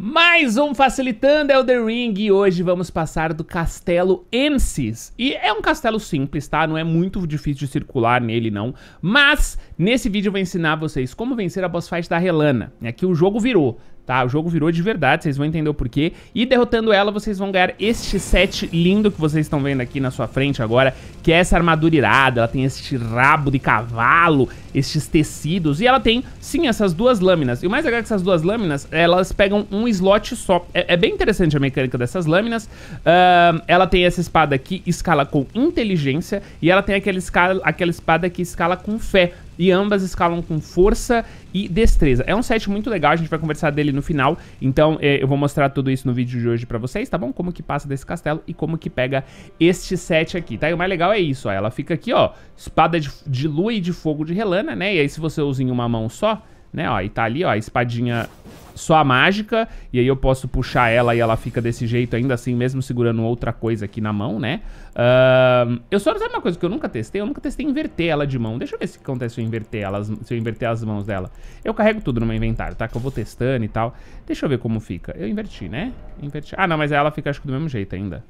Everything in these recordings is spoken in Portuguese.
Mais um Facilitando Elden Ring e hoje vamos passar do Castelo Ensis. E é um castelo simples, tá? Não é muito difícil de circular nele, não. Mas nesse vídeo eu vou ensinar vocês como vencer a boss fight da Relana. É que o jogo virou tá? O jogo virou de verdade, vocês vão entender o porquê. E derrotando ela, vocês vão ganhar este set lindo que vocês estão vendo aqui na sua frente agora, que é essa armadura irada, ela tem este rabo de cavalo, estes tecidos, e ela tem, sim, essas duas lâminas. E o mais legal é que essas duas lâminas, elas pegam um slot só. É, é bem interessante a mecânica dessas lâminas. Uh, ela tem essa espada aqui escala com inteligência, e ela tem aquela, escala, aquela espada que escala com fé e ambas escalam com força e destreza. É um set muito legal, a gente vai conversar dele no final, então é, eu vou mostrar tudo isso no vídeo de hoje pra vocês, tá bom? Como que passa desse castelo e como que pega este set aqui, tá? E o mais legal é isso, ó, ela fica aqui, ó, espada de, de lua e de fogo de relana, né? E aí se você usa em uma mão só, né? Ó, e tá ali, ó, a espadinha só a mágica, e aí eu posso puxar ela e ela fica desse jeito ainda assim, mesmo segurando outra coisa aqui na mão, né? Uh, eu só não sei uma coisa que eu nunca testei, eu nunca testei inverter ela de mão. Deixa eu ver se acontece se eu inverter elas, se eu inverter as mãos dela. Eu carrego tudo no meu inventário, tá? Que eu vou testando e tal. Deixa eu ver como fica. Eu inverti, né? Inverti. Ah, não, mas ela fica acho que do mesmo jeito ainda.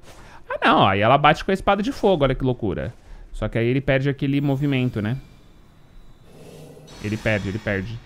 Ah, não, aí e ela bate com a espada de fogo, olha que loucura. Só que aí ele perde aquele movimento, né? Ele perde, ele perde.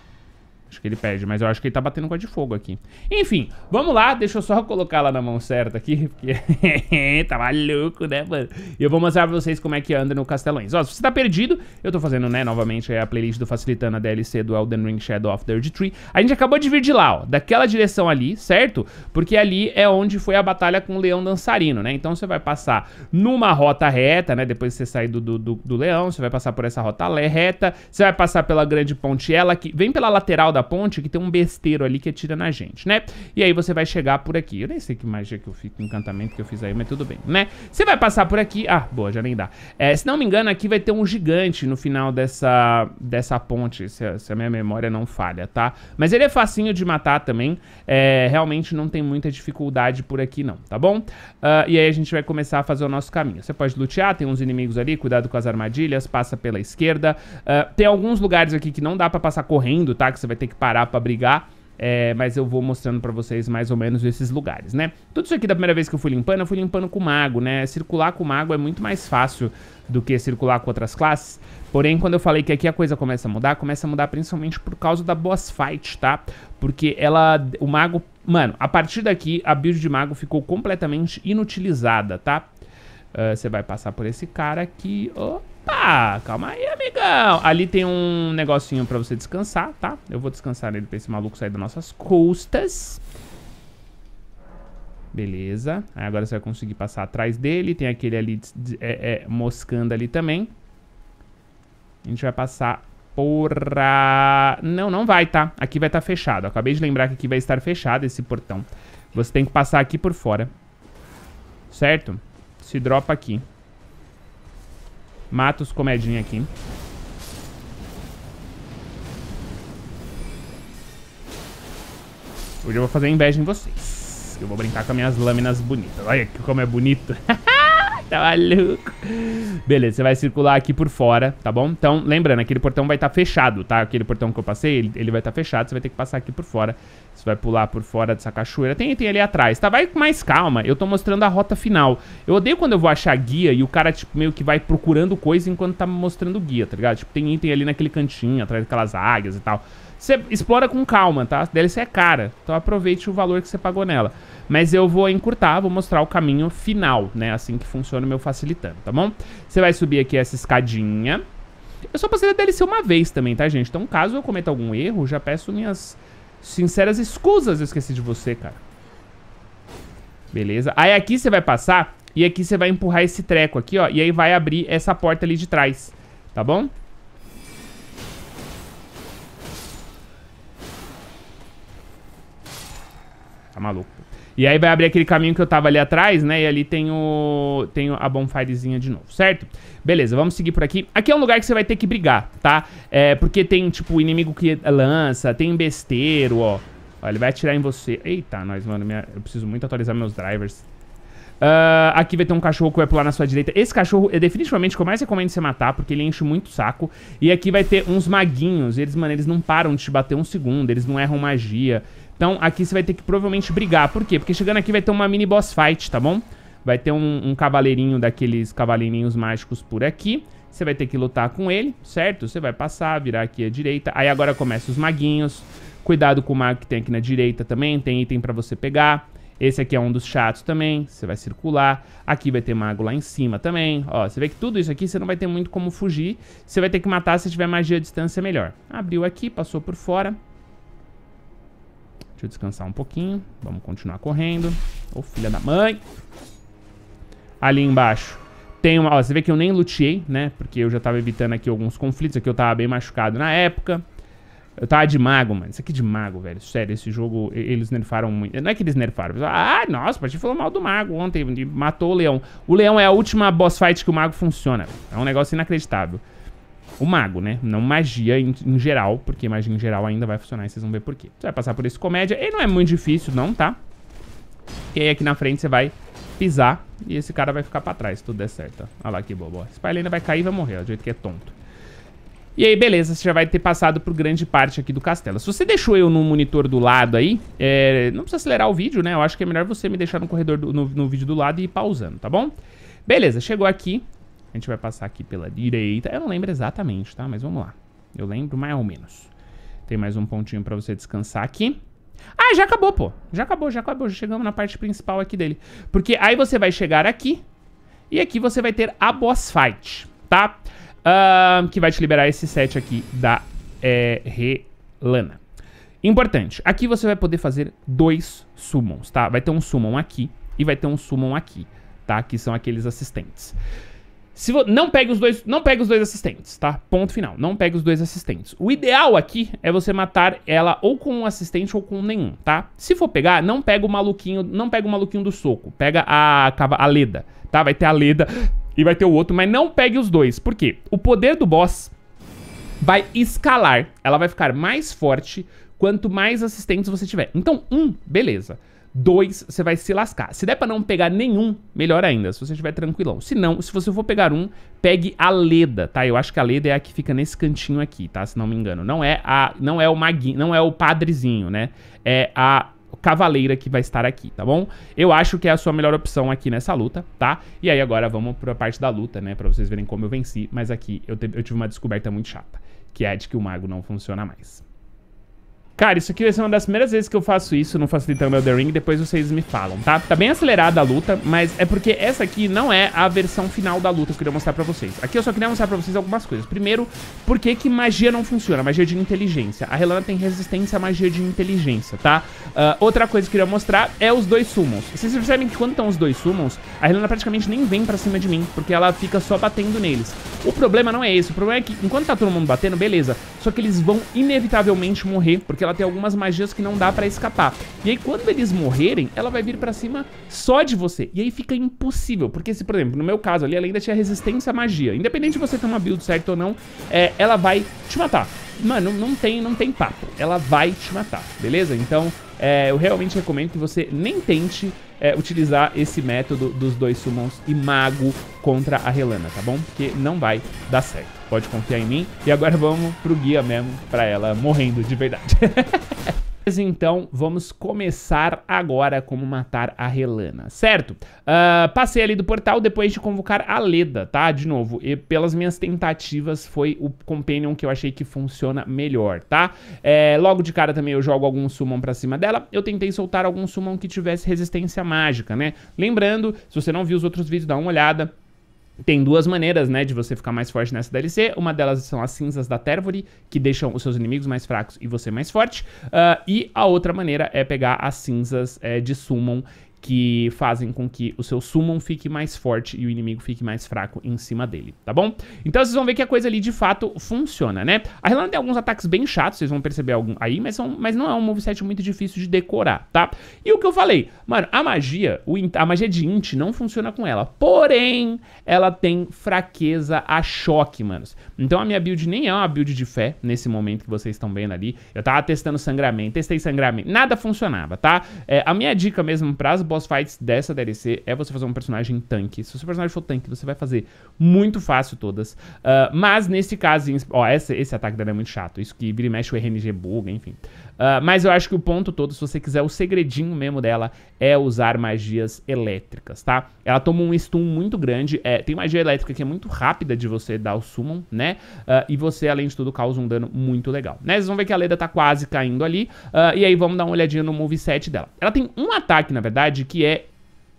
Acho que ele perde, mas eu acho que ele tá batendo com a de fogo aqui. Enfim, vamos lá. Deixa eu só colocar ela na mão certa aqui. Porque tá maluco, né, mano? E eu vou mostrar pra vocês como é que anda no Castelões. Ó, se você tá perdido, eu tô fazendo, né, novamente, a playlist do Facilitando a DLC do Elden Ring Shadow of the Tree. A gente acabou de vir de lá, ó, daquela direção ali, certo? Porque ali é onde foi a batalha com o leão dançarino, né? Então você vai passar numa rota reta, né? Depois você sair do, do, do, do leão, você vai passar por essa rota reta. Você vai passar pela grande ponte, ela que vem pela lateral da da ponte que tem um besteiro ali que atira na gente, né? E aí você vai chegar por aqui. Eu nem sei que magia que eu fico, encantamento que eu fiz aí, mas tudo bem, né? Você vai passar por aqui. Ah, boa, já nem dá. É, se não me engano, aqui vai ter um gigante no final dessa, dessa ponte, se a, se a minha memória não falha, tá? Mas ele é facinho de matar também. É, realmente não tem muita dificuldade por aqui não, tá bom? Uh, e aí a gente vai começar a fazer o nosso caminho. Você pode lutear, tem uns inimigos ali, cuidado com as armadilhas, passa pela esquerda. Uh, tem alguns lugares aqui que não dá pra passar correndo, tá? Que você vai ter que que parar para brigar. É, mas eu vou mostrando para vocês mais ou menos esses lugares, né? Tudo isso aqui da primeira vez que eu fui limpando, eu fui limpando com mago, né? Circular com mago é muito mais fácil do que circular com outras classes. Porém, quando eu falei que aqui a coisa começa a mudar, começa a mudar principalmente por causa da boss fight, tá? Porque ela, o mago... Mano, a partir daqui, a build de mago ficou completamente inutilizada, tá? Ah, você uh, vai passar por esse cara aqui, ó. Oh Opa, tá, calma aí, amigão. Ali tem um negocinho pra você descansar, tá? Eu vou descansar ele pra esse maluco sair das nossas costas. Beleza. Aí agora você vai conseguir passar atrás dele. Tem aquele ali é, é, moscando ali também. A gente vai passar Porra! Não, não vai, tá? Aqui vai estar tá fechado. Acabei de lembrar que aqui vai estar fechado esse portão. Você tem que passar aqui por fora. Certo? Se dropa aqui. Mata os comedinhos aqui. Hoje eu vou fazer inveja em vocês. Eu vou brincar com as minhas lâminas bonitas. Olha como é bonito. tá maluco. Beleza, você vai circular aqui por fora, tá bom? Então, lembrando, aquele portão vai estar tá fechado, tá? Aquele portão que eu passei, ele, ele vai estar tá fechado, você vai ter que passar aqui por fora. Você vai pular por fora dessa cachoeira. Tem item ali atrás, tá? Vai com mais calma. Eu tô mostrando a rota final. Eu odeio quando eu vou achar guia e o cara, tipo, meio que vai procurando coisa enquanto tá mostrando guia, tá ligado? Tipo, tem item ali naquele cantinho, atrás daquelas águias e tal. Você explora com calma, tá? DLC é cara, então aproveite o valor que você pagou nela. Mas eu vou encurtar, vou mostrar o caminho final, né? Assim que funciona o meu facilitando, tá bom? Você vai subir aqui essa escadinha. Eu só passei a DLC uma vez também, tá, gente? Então, caso eu cometa algum erro, já peço minhas sinceras escusas. Eu esqueci de você, cara. Beleza? Aí aqui você vai passar e aqui você vai empurrar esse treco aqui, ó. E aí vai abrir essa porta ali de trás, tá bom? maluco. E aí vai abrir aquele caminho que eu tava ali atrás, né? E ali tem, o, tem a bonfirezinha de novo, certo? Beleza, vamos seguir por aqui. Aqui é um lugar que você vai ter que brigar, tá? É, porque tem, tipo, inimigo que lança, tem besteiro, ó. ó ele vai atirar em você. Eita, nós, mano, minha... eu preciso muito atualizar meus drivers. Uh, aqui vai ter um cachorro que vai pular na sua direita. Esse cachorro é definitivamente o que eu mais recomendo você matar, porque ele enche muito o saco. E aqui vai ter uns maguinhos. Eles, mano, eles não param de te bater um segundo, eles não erram magia. Então aqui você vai ter que provavelmente brigar. Por quê? Porque chegando aqui vai ter uma mini boss fight, tá bom? Vai ter um, um cavaleirinho daqueles cavaleirinhos mágicos por aqui. Você vai ter que lutar com ele, certo? Você vai passar, virar aqui à direita. Aí agora começa os maguinhos. Cuidado com o mago que tem aqui na direita também. Tem item pra você pegar. Esse aqui é um dos chatos também, você vai circular. Aqui vai ter mago lá em cima também. Ó, você vê que tudo isso aqui você não vai ter muito como fugir. Você vai ter que matar se tiver magia à distância melhor. Abriu aqui, passou por fora. Deixa eu descansar um pouquinho. Vamos continuar correndo. Ô, oh, filha da mãe! Ali embaixo tem uma... Ó, você vê que eu nem luteei, né? Porque eu já tava evitando aqui alguns conflitos. Aqui eu tava bem machucado na época. Eu tava de mago, mano. Isso aqui é de mago, velho. Sério, esse jogo, eles nerfaram muito. Não é que eles nerfaram. Ah, nossa, A gente falou mal do mago ontem. Matou o leão. O leão é a última boss fight que o mago funciona. É um negócio inacreditável o mago, né? Não magia em, em, geral, porque magia em geral ainda vai funcionar e vocês vão ver por quê. Você vai passar por esse comédia. Ele não é muito difícil, não, tá? E aí aqui na frente você vai pisar e esse cara vai ficar pra trás, se tudo der certo. Olha lá que bobo. Esse pai ainda vai cair e vai morrer, ó, do jeito que é tonto. E aí, beleza, você já vai ter passado por grande parte aqui do castelo. Se você deixou eu no monitor do lado aí, é, não precisa acelerar o vídeo, né? Eu acho que é melhor você me deixar no corredor, do, no, no vídeo do lado e ir pausando, tá bom? Beleza, chegou aqui, a gente vai passar aqui pela direita. Eu não lembro exatamente, tá? Mas vamos lá. Eu lembro mais ou menos. Tem mais um pontinho pra você descansar aqui. Ah, já acabou, pô. Já acabou, já acabou. Já chegamos na parte principal aqui dele. Porque aí você vai chegar aqui. E aqui você vai ter a boss fight, tá? Uh, que vai te liberar esse set aqui da é, eh, Relana. Importante. Aqui você vai poder fazer dois summons, tá? Vai ter um summon aqui e vai ter um summon aqui, tá? Que são aqueles assistentes. Se não pegue os dois, não pega os dois assistentes, tá? Ponto final. Não pegue os dois assistentes. O ideal aqui é você matar ela ou com um assistente ou com nenhum, tá? Se for pegar, não pega o maluquinho, não pega o maluquinho do soco. Pega a a Leda, tá? Vai ter a Leda e vai ter o outro, mas não pegue os dois. Por quê? O poder do boss vai escalar. Ela vai ficar mais forte quanto mais assistentes você tiver. Então, um, beleza dois, você vai se lascar. Se der pra não pegar nenhum, melhor ainda, se você estiver tranquilão. Se não, se você for pegar um, pegue a Leda, tá? Eu acho que a Leda é a que fica nesse cantinho aqui, tá? Se não me engano. Não é a, não é o maguinho, não é o padrezinho, né? É a cavaleira que vai estar aqui, tá bom? Eu acho que é a sua melhor opção aqui nessa luta, tá? E aí agora vamos pra parte da luta, né? Pra vocês verem como eu venci, mas aqui eu, te, eu tive uma descoberta muito chata, que é a de que o mago não funciona mais. Cara, isso aqui vai ser uma das primeiras vezes que eu faço isso no Facilitando the Ring, depois vocês me falam, tá? Tá bem acelerada a luta, mas é porque essa aqui não é a versão final da luta que eu queria mostrar pra vocês. Aqui eu só queria mostrar pra vocês algumas coisas. Primeiro, por que que magia não funciona? Magia de inteligência. A Relana tem resistência à magia de inteligência, tá? Uh, outra coisa que eu queria mostrar é os dois summons. Vocês percebem que quando estão os dois summons, a Relana praticamente nem vem pra cima de mim, porque ela fica só batendo neles. O problema não é esse, o problema é que enquanto tá todo mundo batendo, beleza, só que eles vão inevitavelmente morrer, porque porque ela tem algumas magias que não dá pra escapar. E aí quando eles morrerem, ela vai vir pra cima só de você. E aí fica impossível, porque se, por exemplo, no meu caso ali, ela ainda tinha resistência à magia. Independente de você ter uma build certa ou não, é, ela vai te matar mano, não tem, não tem papo. Ela vai te matar, beleza? Então, é, eu realmente recomendo que você nem tente é, utilizar esse método dos dois summons e mago contra a Relana, tá bom? Porque não vai dar certo. Pode confiar em mim. E agora vamos pro guia mesmo, pra ela morrendo de verdade. Mas então vamos começar agora como matar a Relana, certo? Uh, passei ali do portal depois de convocar a Leda, tá? De novo, e pelas minhas tentativas foi o Companion que eu achei que funciona melhor, tá? É, logo de cara também eu jogo algum summon pra cima dela. Eu tentei soltar algum summon que tivesse resistência mágica, né? Lembrando, se você não viu os outros vídeos, dá uma olhada tem duas maneiras, né, de você ficar mais forte nessa DLC. Uma delas são as cinzas da Tervory, que deixam os seus inimigos mais fracos e você mais forte. Uh, e a outra maneira é pegar as cinzas é, de Summon, que fazem com que o seu summon fique mais forte e o inimigo fique mais fraco em cima dele, tá bom? Então vocês vão ver que a coisa ali de fato funciona, né? A Relana tem alguns ataques bem chatos, vocês vão perceber algum aí, mas, são, mas não é um moveset muito difícil de decorar, tá? E o que eu falei, mano, a magia, o, a magia de Int não funciona com ela, porém ela tem fraqueza a choque, manos. Então a minha build nem é uma build de fé nesse momento que vocês estão vendo ali. Eu tava testando sangramento, testei sangramento, nada funcionava, tá? É, a minha dica mesmo para as boss fights dessa DLC é você fazer um personagem tanque. Se o seu personagem for tanque, você vai fazer muito fácil todas. Uh, mas nesse caso, ó, esse, esse ataque dela é muito chato. Isso que vira e mexe o RNG buga, enfim. Uh, mas eu acho que o ponto todo, se você quiser, o segredinho mesmo dela é usar magias elétricas, tá? Ela toma um stun muito grande. É, tem magia elétrica que é muito rápida de você dar o summon, né? Uh, e você, além de tudo, causa um dano muito legal. Né? Vocês vão ver que a Leda tá quase caindo ali. Uh, e aí vamos dar uma olhadinha no moveset dela. Ela tem um ataque, na verdade, que é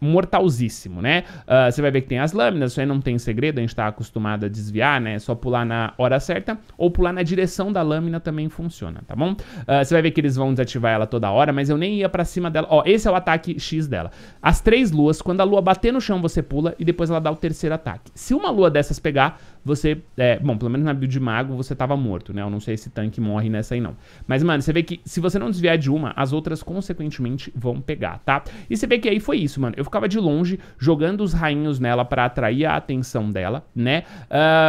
mortalzíssimo, né? Uh, você vai ver que tem as lâminas, isso aí não tem segredo, a gente está acostumado a desviar, né? É só pular na hora certa ou pular na direção da lâmina também funciona, tá bom? Uh, você vai ver que eles vão desativar ela toda hora, mas eu nem ia para cima dela. Ó, esse é o ataque X dela. As três luas, quando a lua bater no chão, você pula e depois ela dá o terceiro ataque. Se uma lua dessas pegar, você... É, bom, pelo menos na build de mago você tava morto, né? Eu não sei se tanque morre nessa aí não. Mas, mano, você vê que se você não desviar de uma, as outras consequentemente vão pegar, tá? E você vê que aí foi isso, mano. Eu ficava de longe, jogando os rainhos nela para atrair a atenção dela, né?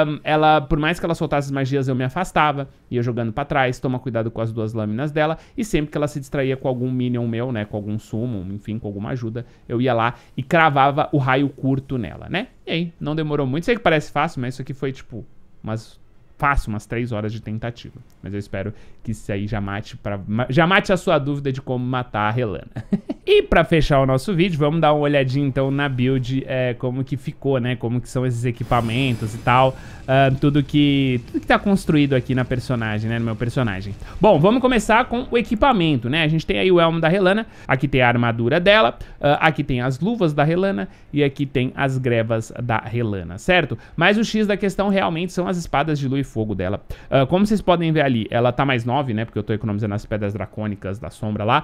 Um, ela, por mais que ela soltasse as magias, eu me afastava, ia jogando para trás, toma cuidado com as duas lâminas dela, e sempre que ela se distraía com algum minion meu, né? Com algum sumo, enfim, com alguma ajuda, eu ia lá e cravava o raio curto nela, né? E aí, não demorou muito. Sei que parece fácil, mas isso aqui foi tipo umas fácil, umas três horas de tentativa. Mas eu espero que isso aí já mate, pra, já mate a sua dúvida de como matar a Relana. E para fechar o nosso vídeo, vamos dar uma olhadinha então na build, é, como que ficou, né? Como que são esses equipamentos e tal, uh, tudo, que, tudo que tá construído aqui na personagem, né? No meu personagem. Bom, vamos começar com o equipamento, né? A gente tem aí o elmo da Relana, aqui tem a armadura dela, uh, aqui tem as luvas da Relana e aqui tem as grevas da Relana, certo? Mas o X da questão realmente são as espadas de luz e fogo dela. Uh, como vocês podem ver ali, ela tá mais 9, né? Porque eu tô economizando as pedras dracônicas da sombra lá,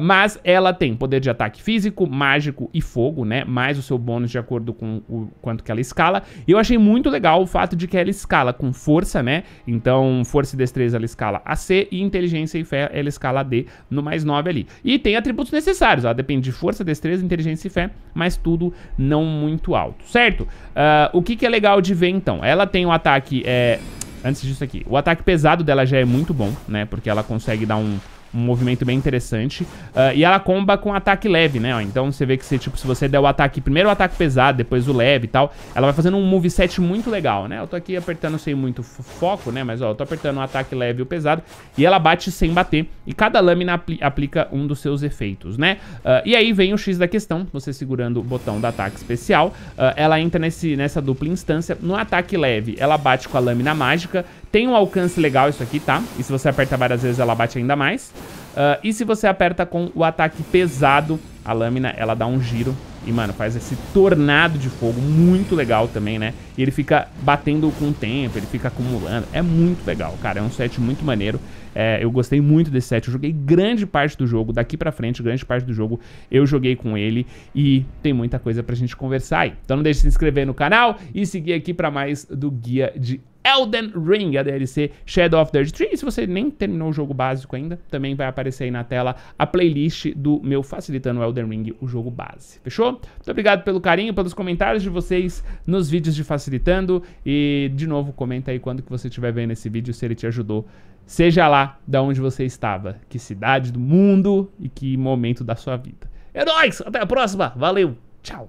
mas ela tem poder de ataque físico, mágico e fogo, né? Mais o seu bônus de acordo com o quanto que ela escala. E eu achei muito legal o fato de que ela escala com força, né? Então, força e destreza ela escala a C e inteligência e fé ela escala a D no mais 9 ali. E tem atributos necessários, ó, depende de força, destreza, inteligência e fé, mas tudo não muito alto, certo? Uh, o que que é legal de ver então? Ela tem um ataque, é... Antes disso aqui, o ataque pesado dela já é muito bom, né? Porque ela consegue dar um um movimento bem interessante. Uh, e ela comba com ataque leve, né? Ó, então você vê que se, tipo, se você der o ataque, primeiro o ataque pesado, depois o leve e tal, ela vai fazendo um moveset muito legal, né? Eu tô aqui apertando sem muito foco, né? Mas ó, eu tô apertando o ataque leve e o pesado, e ela bate sem bater. E cada lâmina apl aplica um dos seus efeitos, né? Uh, e aí vem o X da questão, você segurando o botão do ataque especial, uh, ela entra nesse, nessa dupla instância. No ataque leve, ela bate com a lâmina mágica, tem um alcance legal isso aqui, tá? E se você aperta várias vezes, ela bate ainda mais. Uh, e se você aperta com o ataque pesado, a lâmina, ela dá um giro. E, mano, faz esse tornado de fogo muito legal também, né? E ele fica batendo com o tempo, ele fica acumulando. É muito legal, cara. É um set muito maneiro. É, eu gostei muito desse set. Eu joguei grande parte do jogo, daqui pra frente, grande parte do jogo eu joguei com ele. E tem muita coisa pra gente conversar aí. Então não deixe de se inscrever no canal e seguir aqui pra mais do Guia de Elden Ring, a DLC Shadow of the Earth Tree. E se você nem terminou o jogo básico ainda, também vai aparecer aí na tela a playlist do meu Facilitando Elden Ring, o jogo base. Fechou? Muito obrigado pelo carinho, pelos comentários de vocês nos vídeos de Facilitando. E, de novo, comenta aí quando que você estiver vendo esse vídeo, se ele te ajudou. Seja lá da onde você estava, que cidade do mundo e que momento da sua vida. É nóis! Até a próxima! Valeu! Tchau!